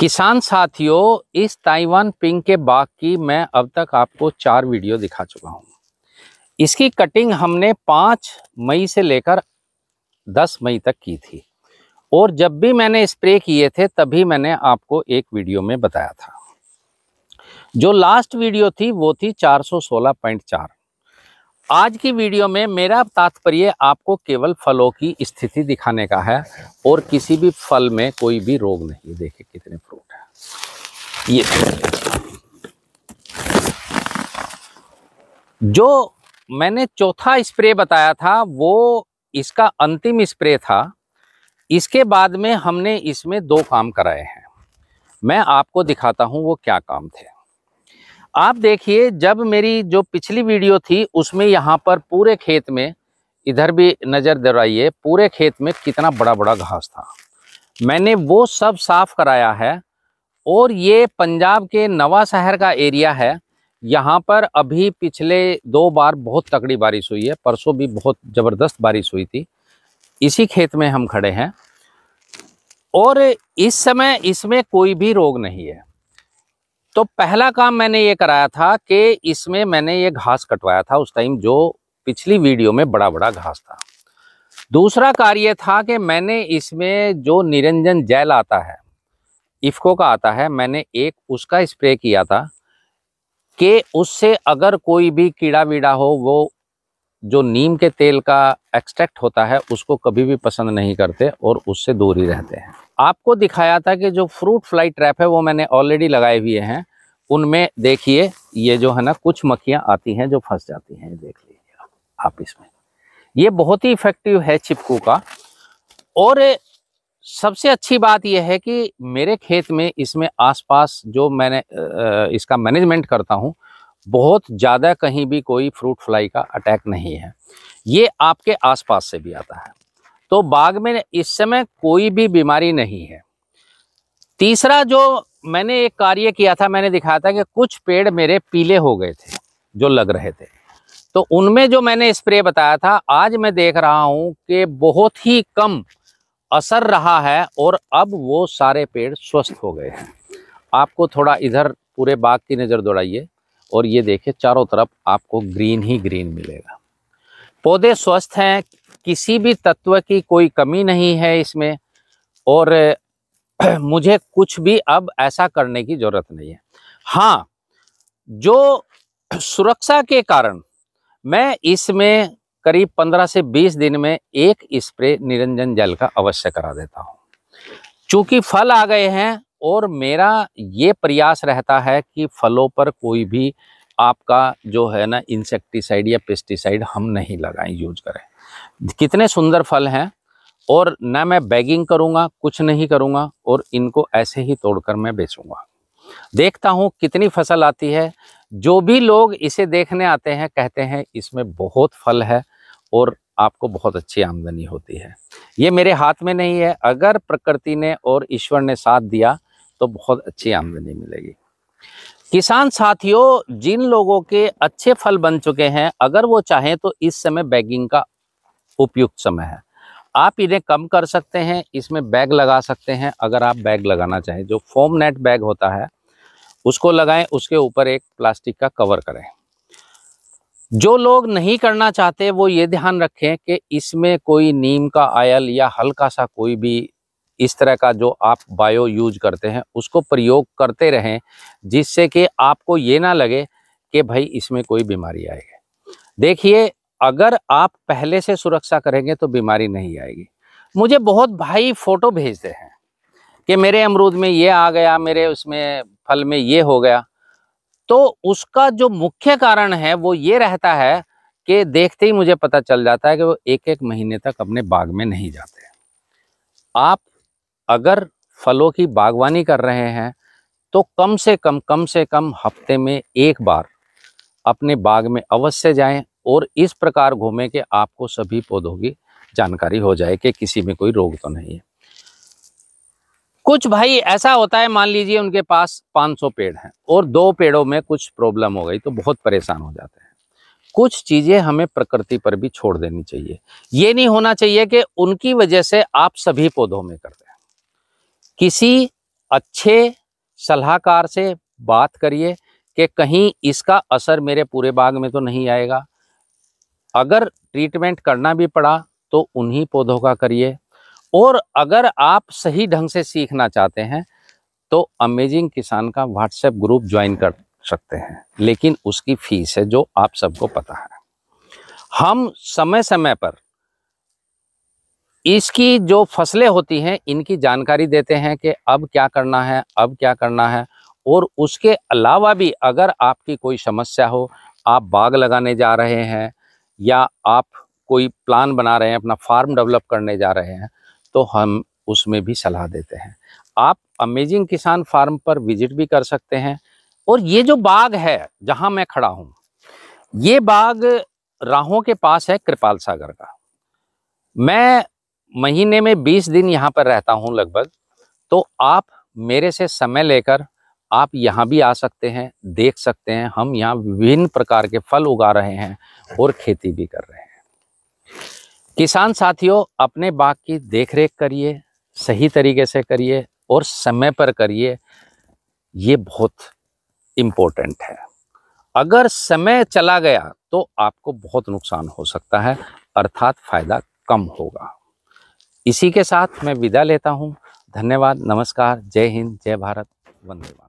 किसान साथियों इस ताइवान पिंग के बाग की मैं अब तक आपको चार वीडियो दिखा चुका हूँ इसकी कटिंग हमने पाँच मई से लेकर दस मई तक की थी और जब भी मैंने स्प्रे किए थे तभी मैंने आपको एक वीडियो में बताया था जो लास्ट वीडियो थी वो थी 416.4 आज की वीडियो में मेरा तात्पर्य आपको केवल फलों की स्थिति दिखाने का है और किसी भी फल में कोई भी रोग नहीं देखे कितने फ्रूट है ये जो मैंने चौथा स्प्रे बताया था वो इसका अंतिम स्प्रे था इसके बाद में हमने इसमें दो काम कराए हैं मैं आपको दिखाता हूँ वो क्या काम थे आप देखिए जब मेरी जो पिछली वीडियो थी उसमें यहाँ पर पूरे खेत में इधर भी नज़र दौड़ाइए पूरे खेत में कितना बड़ा बड़ा घास था मैंने वो सब साफ कराया है और ये पंजाब के नवा शहर का एरिया है यहाँ पर अभी पिछले दो बार बहुत तगड़ी बारिश हुई है परसों भी बहुत ज़बरदस्त बारिश हुई थी इसी खेत में हम खड़े हैं और इस समय इसमें कोई भी रोग नहीं है तो पहला काम मैंने ये कराया था कि इसमें मैंने ये घास कटवाया था उस टाइम जो पिछली वीडियो में बड़ा बड़ा घास था दूसरा कार्य था कि मैंने इसमें जो निरंजन जैल आता है इफ्को का आता है मैंने एक उसका स्प्रे किया था कि उससे अगर कोई भी कीड़ा वीड़ा हो वो जो नीम के तेल का एक्सट्रैक्ट होता है उसको कभी भी पसंद नहीं करते और उससे दूर ही रहते हैं आपको दिखाया था कि जो फ्रूट फ्लाई ट्रैप है वो मैंने ऑलरेडी लगाए हुए हैं उनमें देखिए ये जो है ना कुछ मक्खियाँ आती हैं जो फंस जाती हैं देख लीजिए आप इसमें ये बहुत ही इफेक्टिव है चिपकू का और सबसे अच्छी बात यह है कि मेरे खेत में इसमें आसपास जो मैंने इसका मैनेजमेंट करता हूँ बहुत ज़्यादा कहीं भी कोई फ्रूट फ्लाई का अटैक नहीं है ये आपके आसपास से भी आता है तो बाग में इस समय कोई भी बीमारी नहीं है तीसरा जो मैंने एक कार्य किया था मैंने दिखाया था कि कुछ पेड़ मेरे पीले हो गए थे जो लग रहे थे तो उनमें जो मैंने स्प्रे बताया था आज मैं देख रहा हूँ कि बहुत ही कम असर रहा है और अब वो सारे पेड़ स्वस्थ हो गए हैं आपको थोड़ा इधर पूरे बाग की नज़र दौड़ाइए और ये देखिए चारों तरफ आपको ग्रीन ही ग्रीन मिलेगा पौधे स्वस्थ हैं किसी भी तत्व की कोई कमी नहीं है इसमें और मुझे कुछ भी अब ऐसा करने की ज़रूरत नहीं है हाँ जो सुरक्षा के कारण मैं इसमें करीब 15 से 20 दिन में एक स्प्रे निरंजन जल का अवश्य करा देता हूँ चूँकि फल आ गए हैं और मेरा ये प्रयास रहता है कि फलों पर कोई भी आपका जो है ना इंसेक्टिसाइड या पेस्टिसाइड हम नहीं लगाएं यूज करें कितने सुंदर फल हैं और ना मैं बैगिंग करूँगा कुछ नहीं करूँगा और इनको ऐसे ही तोड़कर मैं बेचूँगा देखता हूँ कितनी फसल आती है जो भी लोग इसे देखने आते हैं कहते हैं इसमें बहुत फल है और आपको बहुत अच्छी आमदनी होती है ये मेरे हाथ में नहीं है अगर प्रकृति ने और ईश्वर ने साथ दिया तो बहुत अच्छी आमदनी मिलेगी किसान साथियों जिन लोगों के अच्छे फल बन चुके हैं अगर वो चाहें तो इस समय बैगिंग का उपयुक्त समय है आप इन्हें कम कर सकते हैं इसमें बैग लगा सकते हैं अगर आप बैग लगाना चाहें जो फोम नेट बैग होता है उसको लगाएं उसके ऊपर एक प्लास्टिक का कवर करें जो लोग नहीं करना चाहते वो ये ध्यान रखें कि इसमें कोई नीम का आयल या हल्का सा कोई भी इस तरह का जो आप बायो यूज करते हैं उसको प्रयोग करते रहें जिससे कि आपको ये ना लगे कि भाई इसमें कोई बीमारी आएगी देखिए अगर आप पहले से सुरक्षा करेंगे तो बीमारी नहीं आएगी मुझे बहुत भाई फोटो भेजते हैं कि मेरे अमरूद में ये आ गया मेरे उसमें फल में ये हो गया तो उसका जो मुख्य कारण है वो ये रहता है कि देखते ही मुझे पता चल जाता है कि वो एक एक महीने तक अपने बाग में नहीं जाते आप अगर फलों की बागवानी कर रहे हैं तो कम से कम कम से कम हफ्ते में एक बार अपने बाग में अवश्य जाएं और इस प्रकार घूमे कि आपको सभी पौधों की जानकारी हो जाए कि किसी में कोई रोग तो नहीं है कुछ भाई ऐसा होता है मान लीजिए उनके पास 500 पेड़ हैं और दो पेड़ों में कुछ प्रॉब्लम हो गई तो बहुत परेशान हो जाते हैं कुछ चीज़ें हमें प्रकृति पर भी छोड़ देनी चाहिए ये नहीं होना चाहिए कि उनकी वजह से आप सभी पौधों में करते हैं किसी अच्छे सलाहकार से बात करिए कि कहीं इसका असर मेरे पूरे बाग में तो नहीं आएगा अगर ट्रीटमेंट करना भी पड़ा तो उन्हीं पौधों का करिए और अगर आप सही ढंग से सीखना चाहते हैं तो अमेजिंग किसान का व्हाट्सएप ग्रुप ज्वाइन कर सकते हैं लेकिन उसकी फीस है जो आप सबको पता है हम समय समय पर इसकी जो फसलें होती हैं इनकी जानकारी देते हैं कि अब क्या करना है अब क्या करना है और उसके अलावा भी अगर आपकी कोई समस्या हो आप बाग लगाने जा रहे हैं या आप कोई प्लान बना रहे हैं अपना फार्म डेवलप करने जा रहे हैं तो हम उसमें भी सलाह देते हैं आप अमेजिंग किसान फार्म पर विजिट भी कर सकते हैं और ये जो बाग है जहां मैं खड़ा हूं ये बाग राहों के पास है कृपाल सागर का मैं महीने में 20 दिन यहाँ पर रहता हूँ लगभग तो आप मेरे से समय लेकर आप यहाँ भी आ सकते हैं देख सकते हैं हम यहाँ विभिन्न प्रकार के फल उगा रहे हैं और खेती भी कर रहे हैं किसान साथियों अपने बाग की देख करिए सही तरीके से करिए और समय पर करिए ये बहुत इम्पोर्टेंट है अगर समय चला गया तो आपको बहुत नुकसान हो सकता है अर्थात फ़ायदा कम होगा इसी के साथ मैं विदा लेता हूँ धन्यवाद नमस्कार जय हिंद जय भारत वंदे मातरम